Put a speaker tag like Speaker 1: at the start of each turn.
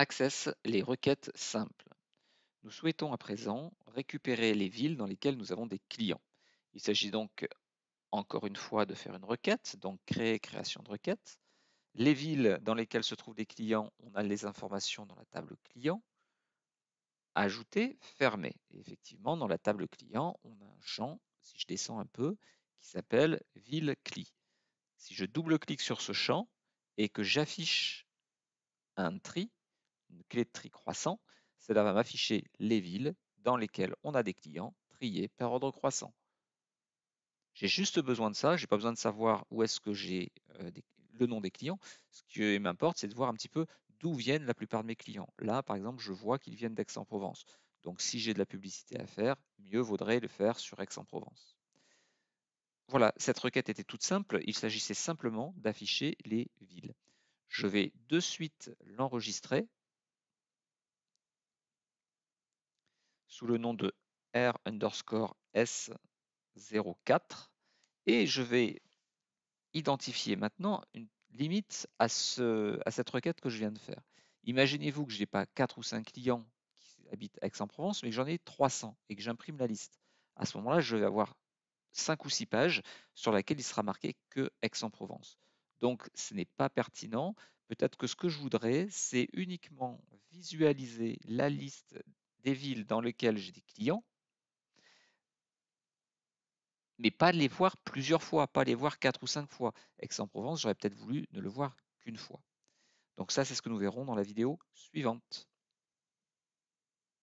Speaker 1: Access, les requêtes simples. Nous souhaitons à présent récupérer les villes dans lesquelles nous avons des clients. Il s'agit donc encore une fois de faire une requête, donc créer, création de requête. Les villes dans lesquelles se trouvent des clients, on a les informations dans la table client. Ajouter, fermer. effectivement, dans la table client, on a un champ, si je descends un peu, qui s'appelle ville cli. Si je double-clique sur ce champ et que j'affiche un tri, une clé de tri croissant. Cela va m'afficher les villes dans lesquelles on a des clients triés par ordre croissant. J'ai juste besoin de ça, je n'ai pas besoin de savoir où est-ce que j'ai euh, le nom des clients. Ce qui m'importe, c'est de voir un petit peu d'où viennent la plupart de mes clients. Là, par exemple, je vois qu'ils viennent d'Aix-en-Provence. Donc, si j'ai de la publicité à faire, mieux vaudrait le faire sur Aix-en-Provence. Voilà, cette requête était toute simple. Il s'agissait simplement d'afficher les villes. Je vais de suite l'enregistrer le nom de R underscore S04 et je vais identifier maintenant une limite à, ce, à cette requête que je viens de faire. Imaginez-vous que je n'ai pas quatre ou cinq clients qui habitent Aix-en-Provence, mais j'en ai 300 et que j'imprime la liste. À ce moment-là, je vais avoir cinq ou six pages sur laquelle il sera marqué que Aix-en-Provence. Donc ce n'est pas pertinent. Peut-être que ce que je voudrais, c'est uniquement visualiser la liste des villes dans lesquelles j'ai des clients, mais pas les voir plusieurs fois, pas les voir quatre ou cinq fois. Aix-en-Provence, j'aurais peut-être voulu ne le voir qu'une fois. Donc ça, c'est ce que nous verrons dans la vidéo suivante.